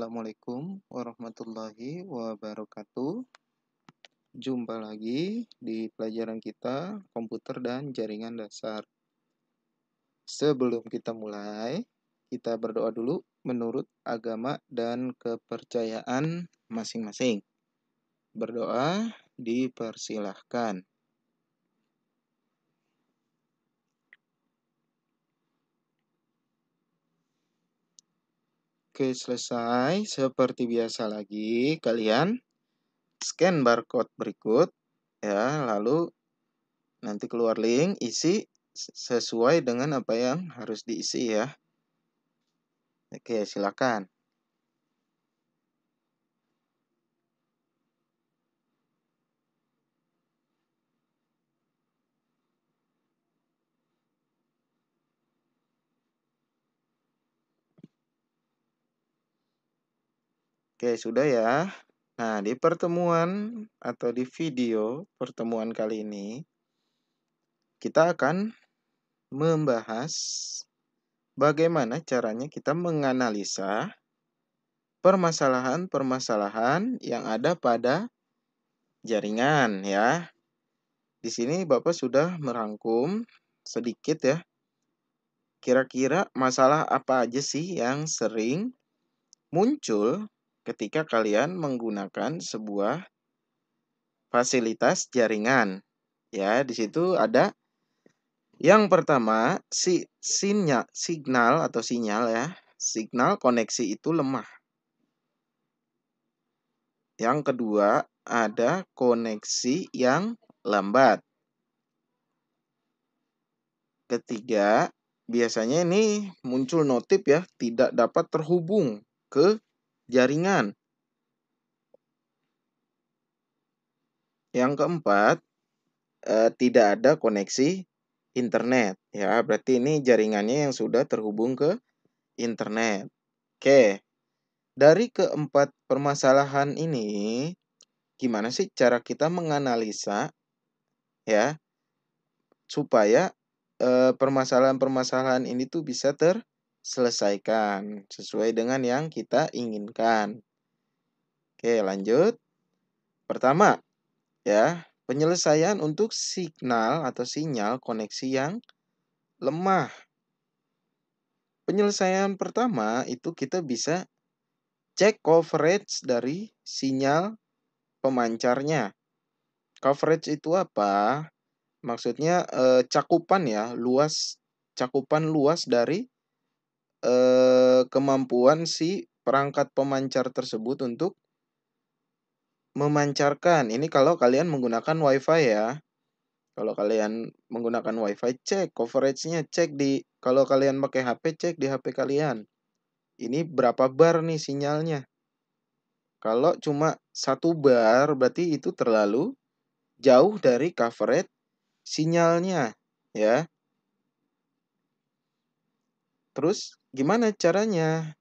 Assalamualaikum warahmatullahi wabarakatuh. Jumpa lagi di pelajaran kita komputer dan jaringan dasar. Sebelum kita mulai, kita berdoa dulu menurut agama dan kepercayaan masing-masing. Berdoa dipersilahkan. Oke, selesai. Seperti biasa lagi, kalian scan barcode berikut ya, lalu nanti keluar link isi sesuai dengan apa yang harus diisi ya. Oke, silakan. Oke, sudah ya. Nah, di pertemuan atau di video pertemuan kali ini, kita akan membahas bagaimana caranya kita menganalisa permasalahan-permasalahan yang ada pada jaringan ya. Di sini Bapak sudah merangkum sedikit ya. Kira-kira masalah apa aja sih yang sering muncul ketika kalian menggunakan sebuah fasilitas jaringan. Ya, di situ ada yang pertama, si sinyal, signal atau sinyal ya, signal koneksi itu lemah. Yang kedua, ada koneksi yang lambat. Ketiga, biasanya ini muncul notif ya, tidak dapat terhubung ke jaringan. Yang keempat, eh, tidak ada koneksi internet. Ya, berarti ini jaringannya yang sudah terhubung ke internet. Oke. Dari keempat permasalahan ini, gimana sih cara kita menganalisa ya supaya eh, permasalahan-permasalahan eh, ini tuh bisa ter selesaikan sesuai dengan yang kita inginkan. Oke, lanjut. Pertama, ya, penyelesaian untuk signal atau sinyal koneksi yang lemah. Penyelesaian pertama itu kita bisa cek coverage dari sinyal pemancarnya. Coverage itu apa? Maksudnya eh, cakupan ya, luas cakupan luas dari eh, kemampuan si perangkat pemancar tersebut untuk memancarkan. Ini kalau kalian menggunakan WiFi ya. Kalau kalian menggunakan WiFi cek coveragenya, cek di kalau kalian pakai HP cek di HP kalian. Ini berapa bar nih sinyalnya? Kalau cuma satu bar berarti itu terlalu jauh dari coverage sinyalnya ya. Terus gimana caranya?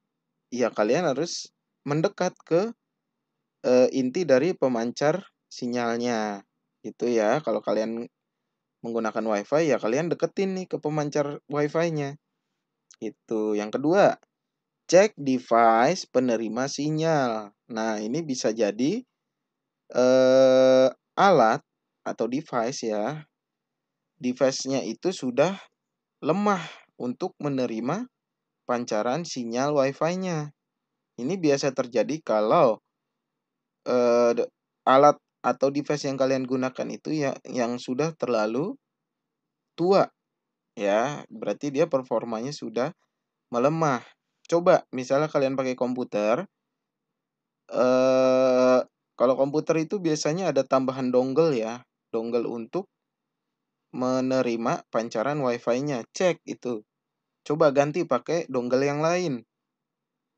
Ya kalian harus mendekat ke e, inti dari pemancar sinyalnya. itu ya. Kalau kalian menggunakan WiFi ya kalian deketin nih ke pemancar WiFi-nya. Itu. Yang kedua, cek device penerima sinyal. Nah, ini bisa jadi eh, alat atau device ya. Device-nya itu sudah lemah untuk menerima pancaran sinyal Wi-Fi-nya. Ini biasa terjadi kalau uh, alat atau device yang kalian gunakan itu ya yang sudah terlalu tua. Ya, berarti dia performanya sudah melemah. Coba misalnya kalian pakai komputer eh kalau komputer itu biasanya ada tambahan dongle ya, dongle untuk menerima pancaran WiFi-nya. Cek itu coba ganti pakai dongle yang lain.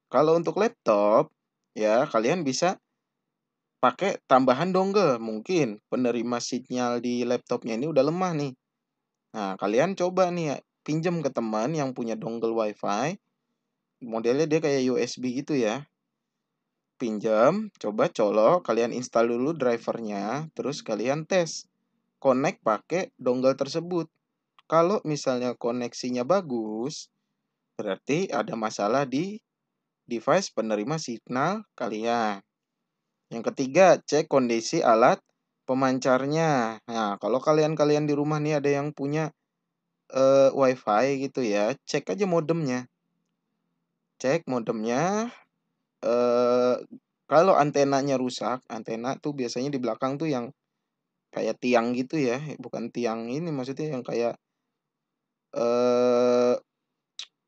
Kalau untuk laptop, ya kalian bisa pakai tambahan dongle. Mungkin penerima sinyal di laptopnya ini udah lemah nih. Nah, kalian coba nih ya, pinjam ke teman yang punya dongle WiFi. Modelnya dia kayak USB gitu ya. Pinjam, coba colok, kalian install dulu drivernya, terus kalian tes. Connect pakai dongle tersebut. Kalau misalnya koneksinya bagus, berarti ada masalah di device penerima signal kalian. Yang ketiga, cek kondisi alat pemancarnya. Nah, kalau kalian-kalian di rumah nih ada yang punya uh, WiFi gitu ya, cek aja modemnya. Cek modemnya. Uh, kalau antenanya rusak, antena tuh biasanya di belakang tuh yang kayak tiang gitu ya, bukan tiang ini maksudnya yang kayak eh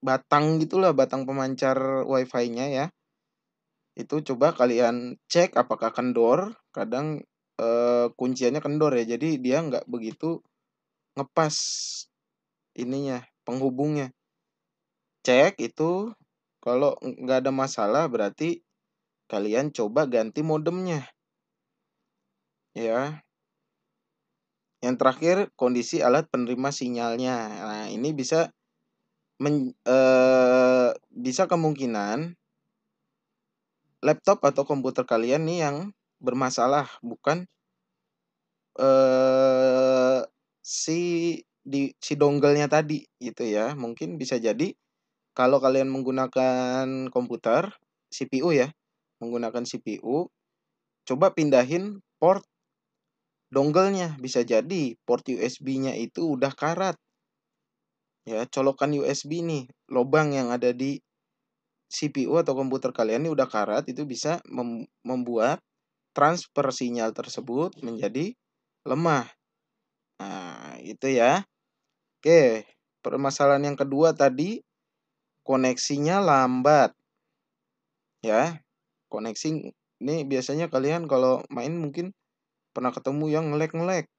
batang gitulah, batang pemancar WiFi-nya ya. Itu coba kalian cek apakah kendor. Kadang eh, kunciannya kendor ya, jadi dia nggak begitu ngepas ininya penghubungnya. Cek itu kalau nggak ada masalah berarti kalian coba ganti modemnya. Ya, yang terakhir, kondisi alat penerima sinyalnya. Nah, ini bisa men, e, bisa kemungkinan laptop atau komputer kalian nih yang bermasalah, bukan e, si di si dongle-nya tadi gitu ya. Mungkin bisa jadi kalau kalian menggunakan komputer CPU ya, menggunakan CPU, coba pindahin port dongle-nya. Bisa jadi port USB-nya itu udah karat. Ya, colokan USB nih, lubang yang ada di CPU atau komputer kalian ini udah karat, itu bisa mem membuat transfer sinyal tersebut menjadi lemah. Nah, itu ya. Oke, permasalahan yang kedua tadi koneksinya lambat. Ya. Koneksi ini biasanya kalian kalau main mungkin pernah ketemu yang ngelek-ngelek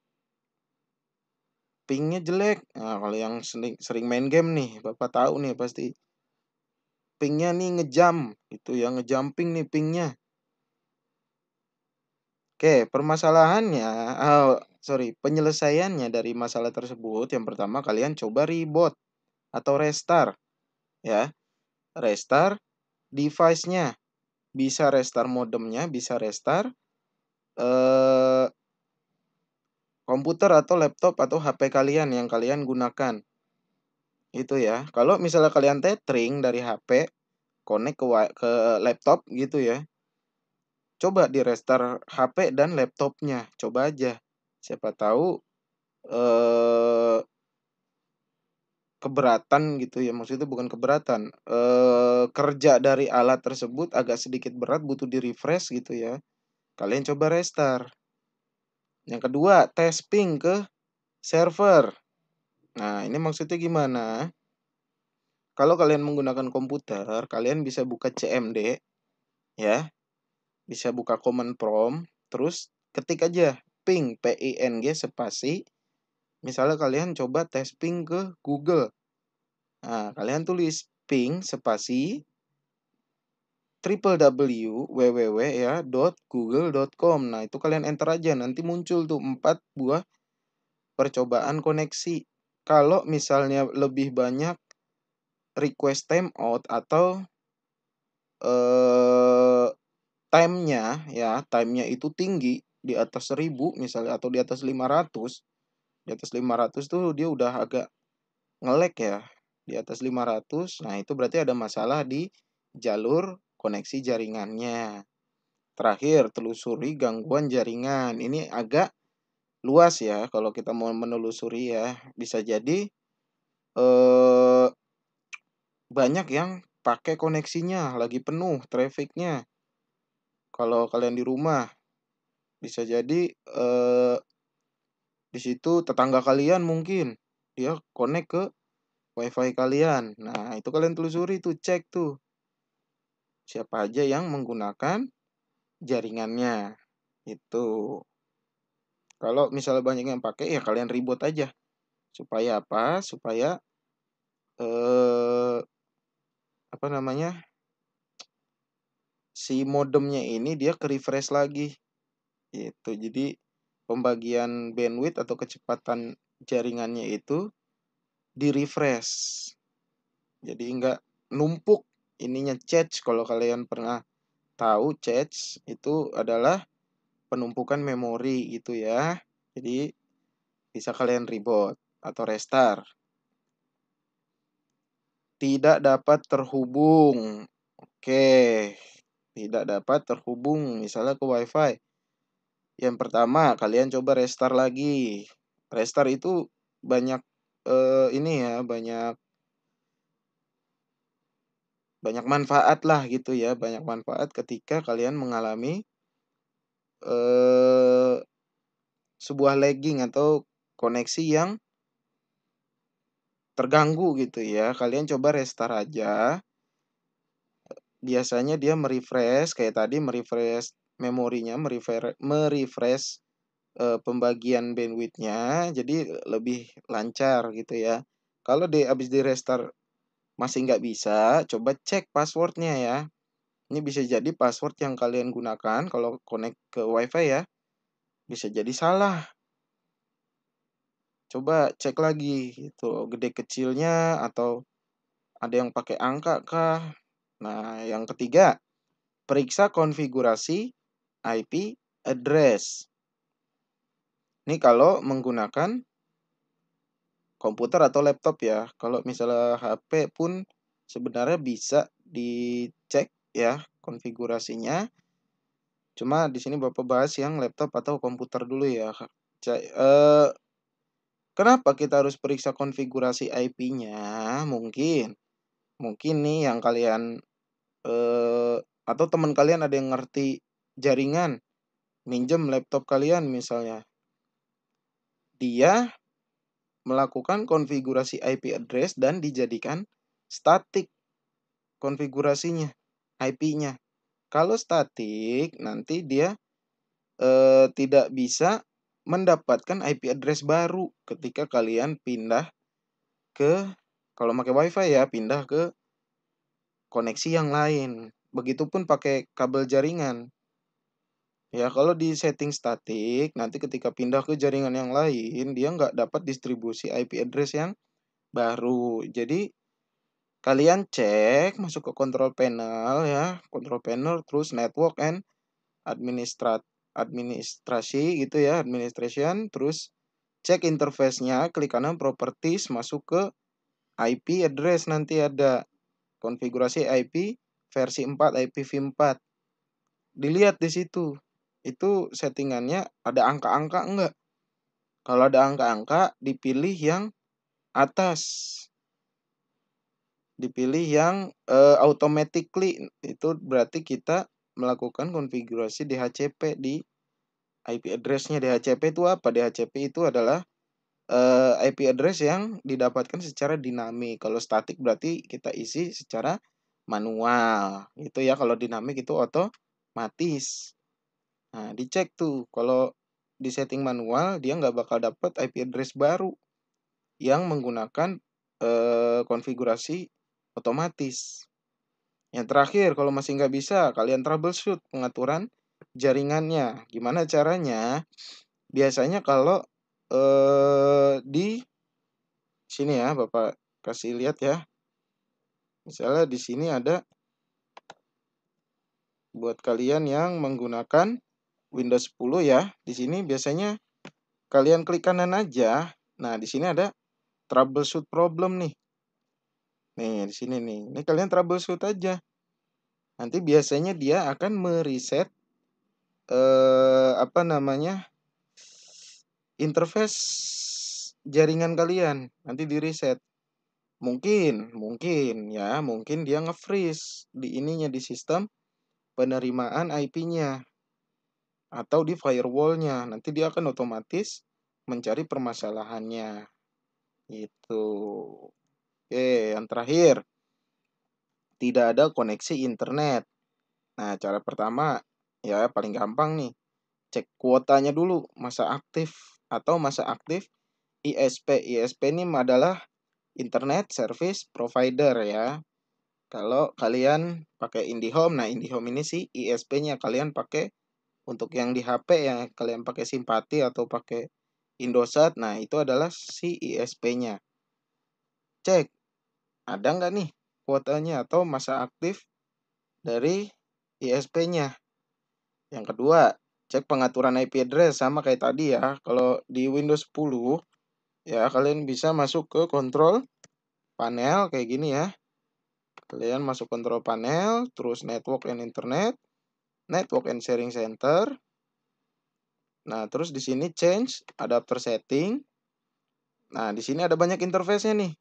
pingnya jelek nah kalau yang sering, sering main game nih bapak tahu nih pasti pingnya nih ngejam itu yang ngejumping nih pingnya oke permasalahannya oh, sorry penyelesaiannya dari masalah tersebut yang pertama kalian coba reboot atau restart ya restart device-nya bisa restart modemnya bisa restart Eh, komputer atau laptop atau HP kalian yang kalian gunakan. Itu ya. Kalau misalnya kalian tethering dari HP connect ke ke laptop gitu ya. Coba di restart HP dan laptopnya, coba aja. Siapa tahu eh keberatan gitu ya maksudnya bukan keberatan eh kerja dari alat tersebut agak sedikit berat butuh di refresh gitu ya Kalian coba restart. Yang kedua, tes ping ke server. Nah, ini maksudnya gimana? Kalau kalian menggunakan komputer, kalian bisa buka CMD, ya. Bisa buka command prompt, terus ketik aja ping, P-I-N-G, spasi. Misalnya kalian coba tes ping ke Google. Nah, kalian tulis ping, spasi, www ya .google.com. Nah, itu kalian enter aja nanti muncul tuh empat buah percobaan koneksi. Kalau misalnya lebih banyak request time out atau eh time-nya ya, time-nya itu tinggi di atas 1000 misalnya atau di atas 500. Di atas 500 tuh dia udah agak ngelek ya. Di atas 500. Nah, itu berarti ada masalah di jalur koneksi jaringannya. Terakhir, telusuri gangguan jaringan. Ini agak luas ya kalau kita mau menelusuri ya. Bisa jadi eh, banyak yang pakai koneksinya lagi penuh trafficnya. Kalau kalian di rumah bisa jadi eh, di situ tetangga kalian mungkin dia connect ke wifi kalian. Nah itu kalian telusuri tuh cek tuh siapa aja yang menggunakan jaringannya itu kalau misalnya banyak yang pakai ya kalian ribut aja supaya apa supaya eh apa namanya si modemnya ini dia ke refresh lagi itu jadi pembagian bandwidth atau kecepatan jaringannya itu di refresh jadi nggak numpuk ininya cache, kalau kalian pernah tahu cache itu adalah penumpukan memori gitu ya. Jadi bisa kalian reboot atau restart. Tidak dapat terhubung. Oke, tidak dapat terhubung misalnya ke WiFi. Yang pertama, kalian coba restart lagi. Restart itu banyak eh, ini ya, banyak banyak manfaat lah gitu ya, banyak manfaat ketika kalian mengalami eh, sebuah lagging atau koneksi yang terganggu gitu ya. Kalian coba restart aja. Biasanya dia merefresh kayak tadi merefresh memorinya, merefresh, merefresh e, pembagian bandwidthnya, jadi lebih lancar gitu ya. Kalau di abis di restart masih nggak bisa, coba cek passwordnya ya. Ini bisa jadi password yang kalian gunakan kalau connect ke WiFi ya. Bisa jadi salah. Coba cek lagi itu gede kecilnya atau ada yang pakai angka kah? Nah, yang ketiga, periksa konfigurasi IP address. Ini kalau menggunakan komputer atau laptop ya. Kalau misalnya HP pun sebenarnya bisa dicek ya konfigurasinya. Cuma di sini Bapak bahas yang laptop atau komputer dulu ya. C eh, kenapa kita harus periksa konfigurasi IP-nya? Mungkin mungkin nih yang kalian eh, atau teman kalian ada yang ngerti jaringan minjem laptop kalian misalnya. Dia melakukan konfigurasi IP address dan dijadikan statik konfigurasinya, IP-nya. Kalau statik, nanti dia e, tidak bisa mendapatkan IP address baru ketika kalian pindah ke, kalau pakai WiFi ya, pindah ke koneksi yang lain. Begitupun pakai kabel jaringan. Ya, kalau di setting statik, nanti ketika pindah ke jaringan yang lain, dia nggak dapat distribusi IP address yang baru. Jadi, kalian cek masuk ke control panel ya, control panel terus network and administrat administrasi gitu ya, administration, terus cek interface-nya, klik kanan properties masuk ke IP address nanti ada konfigurasi IP versi 4 IPv4. Dilihat di situ itu settingannya ada angka-angka enggak? Kalau ada angka-angka, dipilih yang atas. Dipilih yang uh, automatically. Itu berarti kita melakukan konfigurasi DHCP di IP address-nya. DHCP itu apa? DHCP itu adalah uh, eh, IP address yang didapatkan secara dinamik. Kalau statik berarti kita isi secara manual. Itu ya kalau dinamik itu otomatis. Nah, dicek tuh kalau di setting manual dia nggak bakal dapat IP address baru yang menggunakan eh, konfigurasi otomatis. Yang terakhir, kalau masih nggak bisa, kalian troubleshoot pengaturan jaringannya. Gimana caranya? Biasanya kalau eh, di sini ya, Bapak kasih lihat ya. Misalnya di sini ada buat kalian yang menggunakan Windows 10 ya. Di sini biasanya kalian klik kanan aja. Nah, di sini ada troubleshoot problem nih. Nih, di sini nih. Ini kalian troubleshoot aja. Nanti biasanya dia akan mereset eh apa namanya? interface jaringan kalian. Nanti di reset. Mungkin, mungkin ya, mungkin dia nge-freeze di ininya di sistem penerimaan IP-nya atau di firewallnya. Nanti dia akan otomatis mencari permasalahannya. Itu. Oke, yang terakhir. Tidak ada koneksi internet. Nah, cara pertama ya paling gampang nih. Cek kuotanya dulu, masa aktif atau masa aktif ISP. ISP ini adalah internet service provider ya. Kalau kalian pakai IndiHome, nah IndiHome ini sih ISP-nya kalian pakai untuk yang di HP yang kalian pakai simpati atau pakai Indosat nah itu adalah si ISP-nya cek ada nggak nih kuotanya atau masa aktif dari ISP-nya yang kedua cek pengaturan IP address sama kayak tadi ya kalau di Windows 10 ya kalian bisa masuk ke kontrol panel kayak gini ya kalian masuk kontrol panel terus network and internet network and sharing center. Nah, terus di sini change adapter setting. Nah, di sini ada banyak interface-nya nih.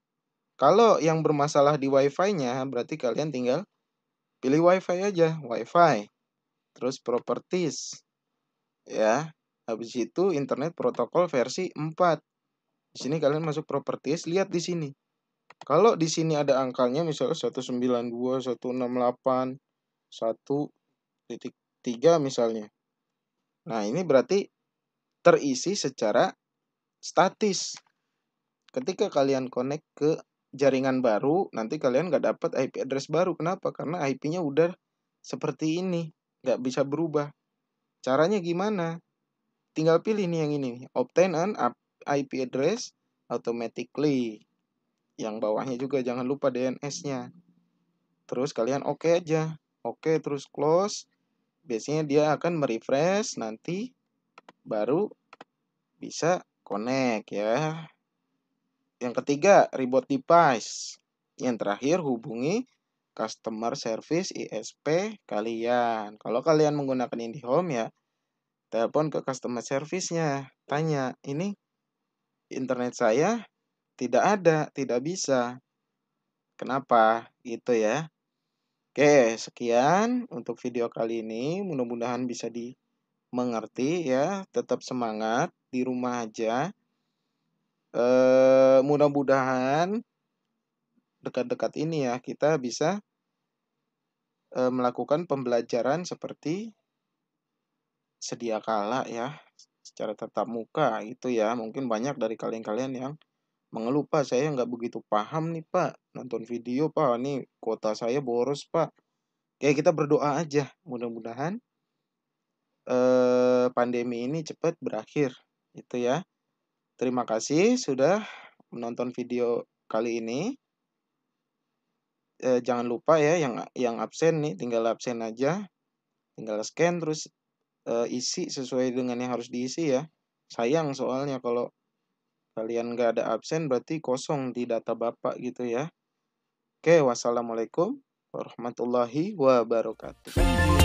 Kalau yang bermasalah di Wi-Fi-nya, berarti kalian tinggal pilih Wi-Fi aja, Wi-Fi. Terus properties. Ya. Habis itu internet protokol versi 4. Di sini kalian masuk properties, lihat di sini. Kalau di sini ada angkanya misalnya 192, 168, 1 titik misalnya. Nah, ini berarti terisi secara statis. Ketika kalian connect ke jaringan baru, nanti kalian nggak dapat IP address baru. Kenapa? Karena IP-nya udah seperti ini, nggak bisa berubah. Caranya gimana? Tinggal pilih nih yang ini, obtain an IP address automatically. Yang bawahnya juga jangan lupa DNS-nya. Terus kalian oke okay aja. Oke, okay, terus close biasanya dia akan merefresh nanti baru bisa connect ya. Yang ketiga, reboot device. Yang terakhir, hubungi customer service ISP kalian. Kalau kalian menggunakan IndiHome ya, telepon ke customer service-nya. Tanya, ini internet saya tidak ada, tidak bisa. Kenapa? Gitu ya. Oke, sekian untuk video kali ini. Mudah-mudahan bisa dimengerti ya. Tetap semangat di rumah aja. E, mudah-mudahan dekat-dekat ini ya kita bisa e, melakukan pembelajaran seperti sedia kala ya, secara tetap muka itu ya. Mungkin banyak dari kalian-kalian yang mengeluh pak saya nggak begitu paham nih pak nonton video pak ini kuota saya boros pak kayak kita berdoa aja mudah-mudahan eh, pandemi ini cepat berakhir itu ya terima kasih sudah menonton video kali ini eh, jangan lupa ya yang yang absen nih tinggal absen aja tinggal scan terus eh, isi sesuai dengan yang harus diisi ya sayang soalnya kalau Kalian nggak ada absen berarti kosong di data Bapak gitu ya. Oke, wassalamualaikum warahmatullahi wabarakatuh.